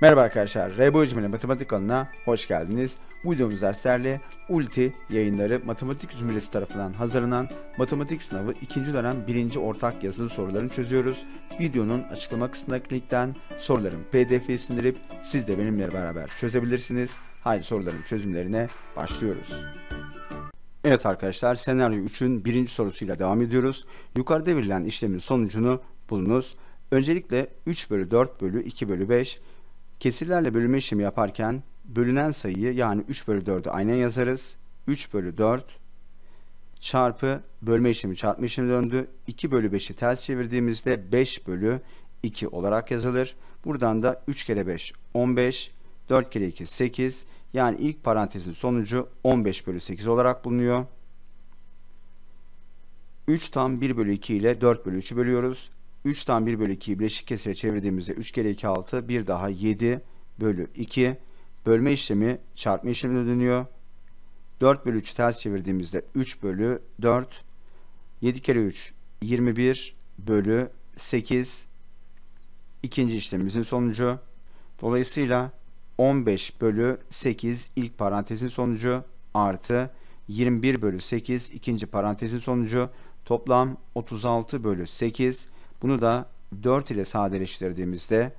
Merhaba arkadaşlar, Rebo Hücmeli Matematik Kanalına hoş geldiniz. Bu videomuz derslerle ULTI yayınları Matematik Zümresi tarafından hazırlanan matematik sınavı 2. dönem 1. ortak yazılı sorularını çözüyoruz. Videonun açıklama kısmına linkten soruların PDF'sini indirip siz de benimle beraber çözebilirsiniz. Haydi soruların çözümlerine başlıyoruz. Evet arkadaşlar senaryo 3'ün birinci sorusuyla devam ediyoruz. Yukarıda verilen işlemin sonucunu bulunuz. Öncelikle 3 bölü 4 bölü 2 bölü 5 Kesirlerle bölme işlemi yaparken bölünen sayıyı yani 3 bölü 4'ü aynen yazarız. 3 bölü 4 çarpı bölme işlemi çarpma işlemi döndü. 2 bölü 5'i ters çevirdiğimizde 5 bölü 2 olarak yazılır. Buradan da 3 kere 5 15 4 kere 2 8 yani ilk parantezin sonucu 15 bölü 8 olarak bulunuyor. 3 tam 1 bölü 2 ile 4 bölü 3'ü bölüyoruz. 3'ten 1 bölü 2'yi bileşik kesire çevirdiğimizde 3 kere 2 6 bir daha 7 bölü 2 bölme işlemi çarpma işlemine dönüyor. 4 bölü 3'ü ters çevirdiğimizde 3 bölü 4 7 kere 3 21 bölü 8 ikinci işlemimizin sonucu. Dolayısıyla 15 bölü 8 ilk parantezin sonucu artı 21 bölü 8 ikinci parantezin sonucu toplam 36 bölü 8 bunu da 4 ile sadeleştirdiğimizde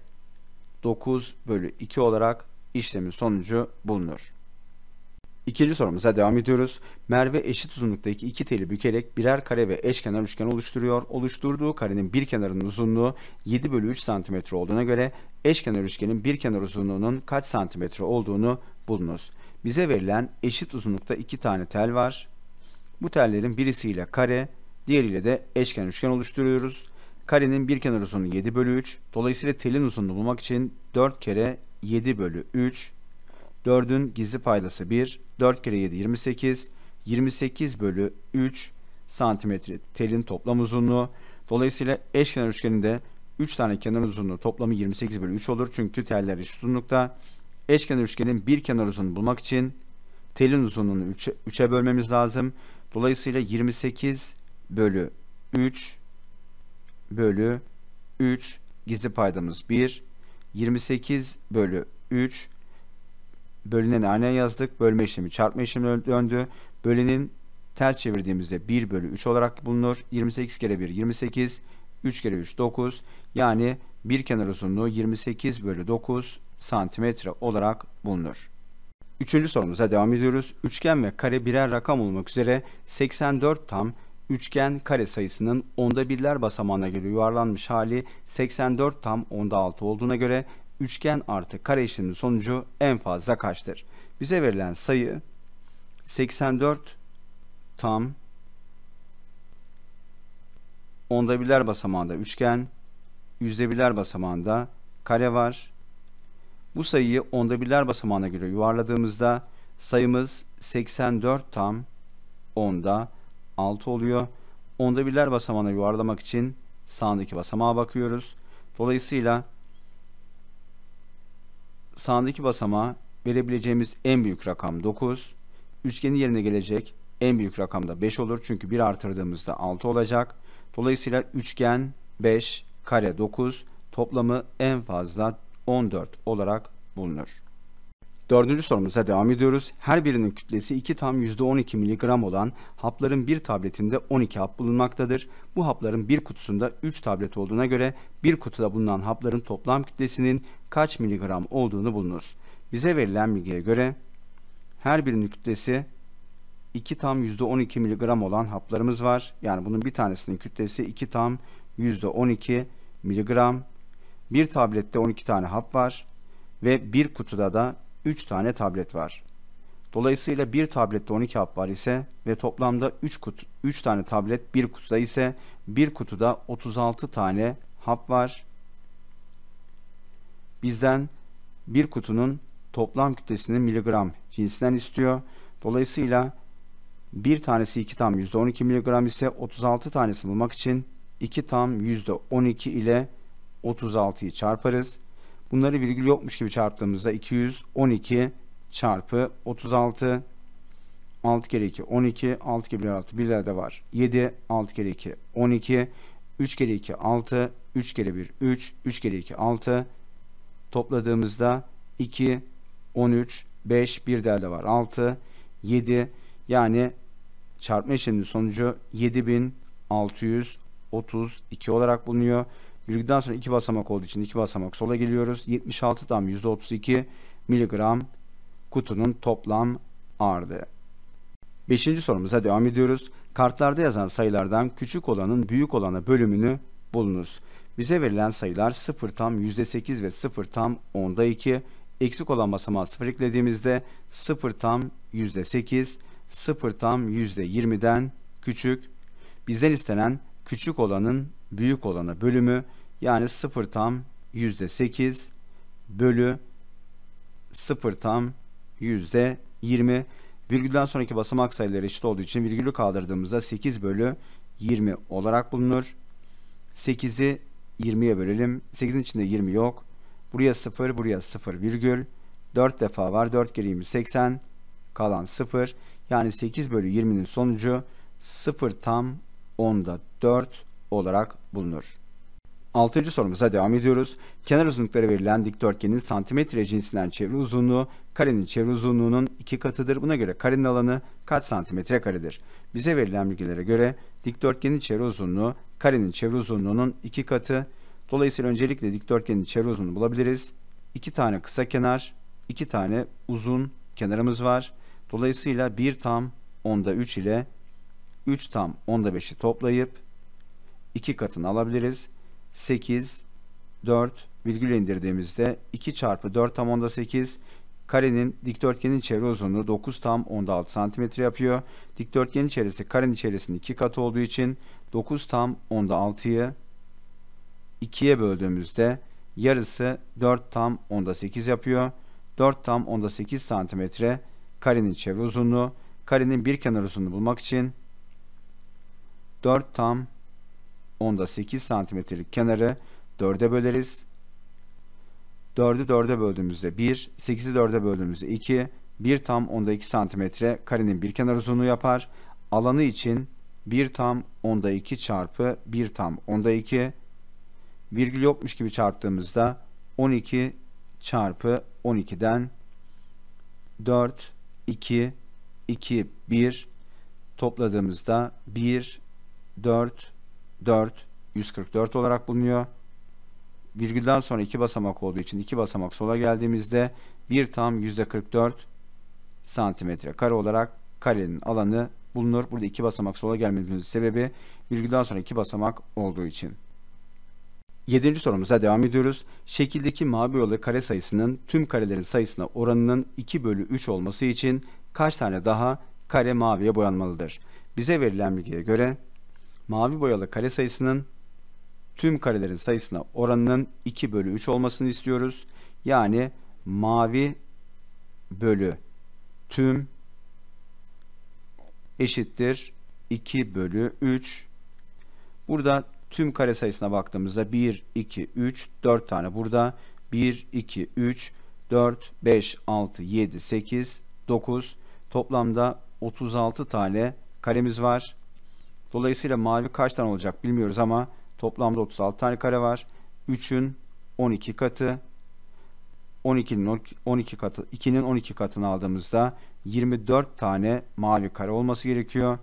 9 bölü 2 olarak işlemin sonucu bulunur. İkinci sorumuza devam ediyoruz. Merve eşit uzunluktaki iki teli bükerek birer kare ve eşkenar üçgen oluşturuyor. Oluşturduğu karenin bir kenarının uzunluğu 7 bölü 3 cm olduğuna göre eşkenar üçgenin bir kenar uzunluğunun kaç cm olduğunu bulunuz. Bize verilen eşit uzunlukta iki tane tel var. Bu tellerin birisiyle kare, diğeriyle de eşkenar üçgen oluşturuyoruz. Karenin bir kenar uzunluğu 7 bölü 3. Dolayısıyla telin uzunluğunu bulmak için 4 kere 7 bölü 3. 4'ün gizli paydası 1. 4 kere 7 28. 28 bölü 3 santimetre telin toplam uzunluğu. Dolayısıyla eşkenar üçgeninde 3 tane kenar uzunluğu toplamı 28 bölü 3 olur. Çünkü teller eşit uzunlukta. Eşkenar üçgenin bir kenar uzunluğunu bulmak için telin uzunluğunu 3'e 3'e bölmemiz lazım. Dolayısıyla 28 bölü 3 bölü 3 gizli paydamız 1 28 bölü 3 bölünen aynen yazdık. Bölme işlemi çarpma işlemi döndü. Bölenin ters çevirdiğimizde 1 bölü 3 olarak bulunur. 28 kere 1 28 3 kere 3 9 yani bir kenar uzunluğu 28 bölü 9 santimetre olarak bulunur. Üçüncü sorumuza devam ediyoruz. Üçgen ve kare birer rakam olmak üzere 84 tam üçgen kare sayısının onda birler basamağına göre yuvarlanmış hali 84 tam onda 6 olduğuna göre üçgen artı kare işleminin sonucu en fazla kaçtır? Bize verilen sayı 84 tam onda birler basamağında üçgen, yüzde birler basamağında kare var. Bu sayıyı onda birler basamağına göre yuvarladığımızda sayımız 84 tam onda 6 oluyor. Onda birler basamağına yuvarlamak için sağındaki basamağa bakıyoruz. Dolayısıyla sağındaki basamağa verebileceğimiz en büyük rakam 9. Üçgenin yerine gelecek en büyük rakam da 5 olur. Çünkü 1 artırdığımızda 6 olacak. Dolayısıyla üçgen 5 kare 9 toplamı en fazla 14 olarak bulunur. Dördüncü sorumuza devam ediyoruz. Her birinin kütlesi 2 tam %12 mg olan hapların bir tabletinde 12 hap bulunmaktadır. Bu hapların bir kutusunda 3 tablet olduğuna göre bir kutuda bulunan hapların toplam kütlesinin kaç miligram olduğunu bulunuz. Bize verilen bilgiye göre her birinin kütlesi 2 tam %12 mg olan haplarımız var. Yani bunun bir tanesinin kütlesi 2 tam %12 mg. Bir tablette 12 tane hap var ve bir kutuda da 3 tane tablet var. Dolayısıyla bir tablette 12 hap var ise ve toplamda 3 kutu, 3 tane tablet bir kutuda ise bir kutuda 36 tane hap var. Bizden bir kutunun toplam kütlesini miligram cinsinden istiyor. Dolayısıyla bir tanesi 2 tam %12 miligram ise 36 tanesini bulmak için 2 tam %12 ile 36'yı çarparız. Bunları virgül yokmuş gibi çarptığımızda 212 çarpı 36 6 kere 2 12 6 kere 1 6 birler de var 7 6 kere 2 12 3 kere 2 6 3 kere 1 3 3 kere 2 6 topladığımızda 2 13 5 bir değerde var 6 7 yani çarpma işleminin sonucu 7632 olarak bulunuyor. Virgülden sonra iki basamak olduğu için iki basamak sola geliyoruz. 76 tam %32 miligram kutunun toplam ağırlığı. Beşinci sorumuza devam ediyoruz. Kartlarda yazan sayılardan küçük olanın büyük olana bölümünü bulunuz. Bize verilen sayılar 0 tam %8 ve 0 tam onda 2. Eksik olan basamağı 0 eklediğimizde 0 tam %8, 0 tam %20'den küçük. Bizden istenen küçük olanın büyük olana bölümü yani 0 tam %8 bölü 0 tam %20 virgülden sonraki basamak sayıları eşit olduğu için virgülü kaldırdığımızda 8 bölü 20 olarak bulunur. 8'i 20'ye bölelim. 8'in içinde 20 yok. Buraya 0, buraya 0 virgül. 4 defa var. 4 kere 20 80. Kalan 0. Yani 8 bölü 20'nin sonucu 0 tam onda 4 olarak bulunur. Altıncı sorumuza devam ediyoruz. Kenar uzunlukları verilen dikdörtgenin santimetre cinsinden çevre uzunluğu, karenin çevre uzunluğunun iki katıdır. Buna göre karenin alanı kaç santimetre karedir? Bize verilen bilgilere göre dikdörtgenin çevre uzunluğu, karenin çevre uzunluğunun iki katı. Dolayısıyla öncelikle dikdörtgenin çevre uzunluğunu bulabiliriz. İki tane kısa kenar, iki tane uzun kenarımız var. Dolayısıyla 1 tam onda 3 ile 3 tam onda 5'i toplayıp iki katını alabiliriz. 8, 4 virgül indirdiğimizde 2 çarpı 4 tam onda 8 karenin dikdörtgenin çevre uzunluğu 9 tam onda 6 santimetre yapıyor. Dikdörtgenin çevresi karenin çevresinin 2 katı olduğu için 9 tam onda 6'yı 2'ye böldüğümüzde yarısı 4 tam onda 8 yapıyor. 4 tam onda 8 santimetre karenin çevre uzunluğu. Karenin bir kenar uzunluğunu bulmak için 4 tam Onda 8 santimetrelik kenarı 4'e böleriz. 4'ü 4'e böldüğümüzde 1, 8'i 4'e böldüğümüzde 2, 1 tam onda 2 santimetre karenin bir kenar uzunluğu yapar. Alanı için 1 tam onda 2 çarpı 1 tam onda 2 virgül yokmuş gibi çarptığımızda 12 çarpı 12'den 4, 2, 2, 1 topladığımızda 1, 4, 4, 144 olarak bulunuyor. Virgülden sonra iki basamak olduğu için iki basamak sola geldiğimizde bir tam yüzde %44 santimetre kare olarak karenin alanı bulunur. Burada iki basamak sola gelmemizin sebebi virgülden sonra iki basamak olduğu için. Yedinci sorumuza devam ediyoruz. Şekildeki mavi yolu kare sayısının tüm karelerin sayısına oranının 2 bölü 3 olması için kaç tane daha kare maviye boyanmalıdır? Bize verilen bilgiye göre mavi boyalı kare sayısının tüm karelerin sayısına oranının 2 bölü 3 olmasını istiyoruz. Yani mavi bölü tüm eşittir 2 bölü 3. Burada tüm kare sayısına baktığımızda 1, 2, 3, 4 tane burada. 1, 2, 3, 4, 5, 6, 7, 8, 9. Toplamda 36 tane karemiz var. Dolayısıyla mavi kaç tane olacak bilmiyoruz ama toplamda 36 tane kare var. 3'ün 12 katı 12'nin 12 katı 2'nin 12 katını aldığımızda 24 tane mavi kare olması gerekiyor.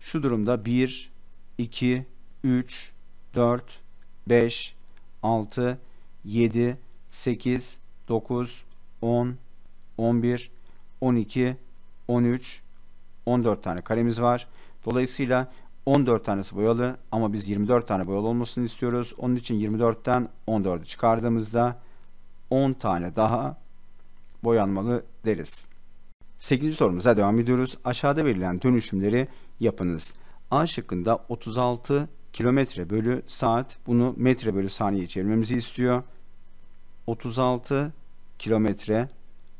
Şu durumda 1 2 3 4 5 6 7 8 9 10 11 12 13 14 tane karemiz var. Dolayısıyla 14 tanesi boyalı ama biz 24 tane boyalı olmasını istiyoruz. Onun için 24'ten 14'ü çıkardığımızda 10 tane daha boyanmalı deriz. 8. sorumuza devam ediyoruz. Aşağıda verilen dönüşümleri yapınız. A şıkkında 36 kilometre bölü saat bunu metre bölü saniye çevirmemizi istiyor. 36 kilometre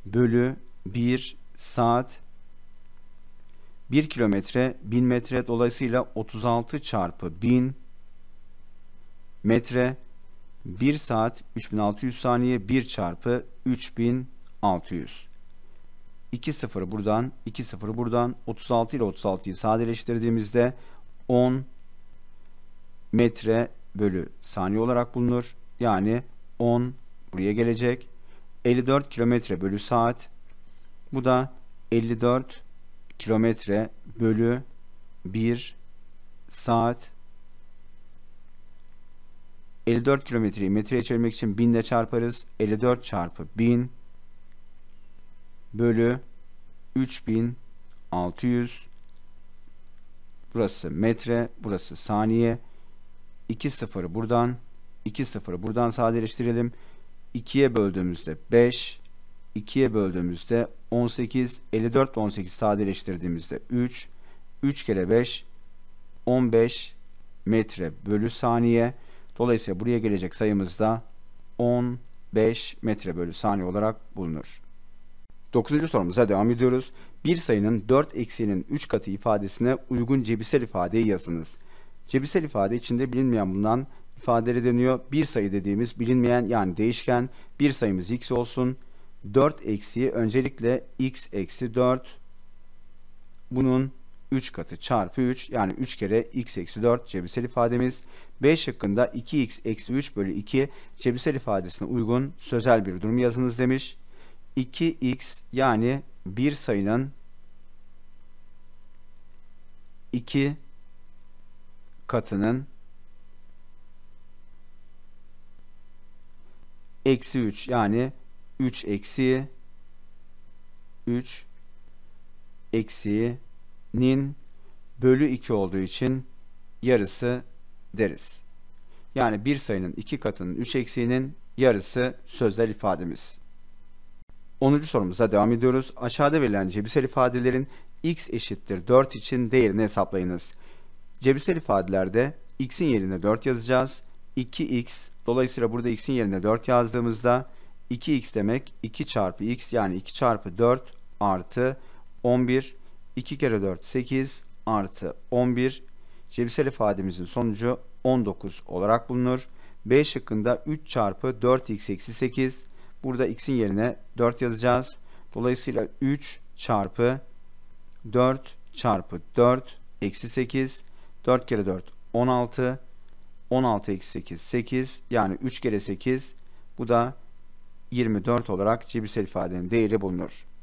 bölü 1 saat 1 kilometre 1000 metre dolayısıyla 36 çarpı 1000 metre 1 saat 3600 saniye 1 çarpı 3600. 2 sıfır buradan 2 sıfır buradan 36 ile 36'yı sadeleştirdiğimizde 10 metre bölü saniye olarak bulunur. Yani 10 buraya gelecek. 54 kilometre bölü saat. Bu da 54 kilometre bölü 1 saat 54 kilometreyi metreye çevirmek için 1000 ile çarparız. 54 çarpı 1000 bölü 3600 burası metre burası saniye 2 sıfırı buradan 2 sıfırı buradan sadeleştirelim 2'ye böldüğümüzde 5 2'ye böldüğümüzde 18, 54 18 sadeleştirdiğimizde 3, 3 kere 5, 15 metre bölü saniye. Dolayısıyla buraya gelecek sayımız da 15 metre bölü saniye olarak bulunur. 9. sorumuza devam ediyoruz. Bir sayının 4 eksiğinin 3 katı ifadesine uygun cebisel ifadeyi yazınız. Cebisel ifade içinde bilinmeyen bulunan ifadeleri deniyor. Bir sayı dediğimiz bilinmeyen yani değişken bir sayımız x olsun. 4 eksiği öncelikle x eksi 4 bunun 3 katı çarpı 3 yani 3 kere x eksi 4 cebisel ifademiz. B hakkında 2x eksi 3 bölü 2 cebisel ifadesine uygun sözel bir durum yazınız demiş. 2x yani bir sayının 2 katının eksi 3 yani 3 eksi 3 eksiğinin bölü 2 olduğu için yarısı deriz. Yani bir sayının 2 katının 3 eksiğinin yarısı sözel ifademiz. 10. sorumuza devam ediyoruz. Aşağıda verilen cebisel ifadelerin x eşittir 4 için değerini hesaplayınız. Cebisel ifadelerde x'in yerine 4 yazacağız. 2x dolayısıyla burada x'in yerine 4 yazdığımızda 2x demek 2 çarpı x yani 2 çarpı 4 artı 11. 2 kere 4 8 artı 11. Cebisel ifademizin sonucu 19 olarak bulunur. B şıkkında 3 çarpı 4x eksi 8. Burada x'in yerine 4 yazacağız. Dolayısıyla 3 çarpı 4 çarpı 4 eksi 8. 4 kere 4 16. 16 eksi 8 8 yani 3 kere 8 bu da 24 olarak cibrisel ifadenin değeri bulunur.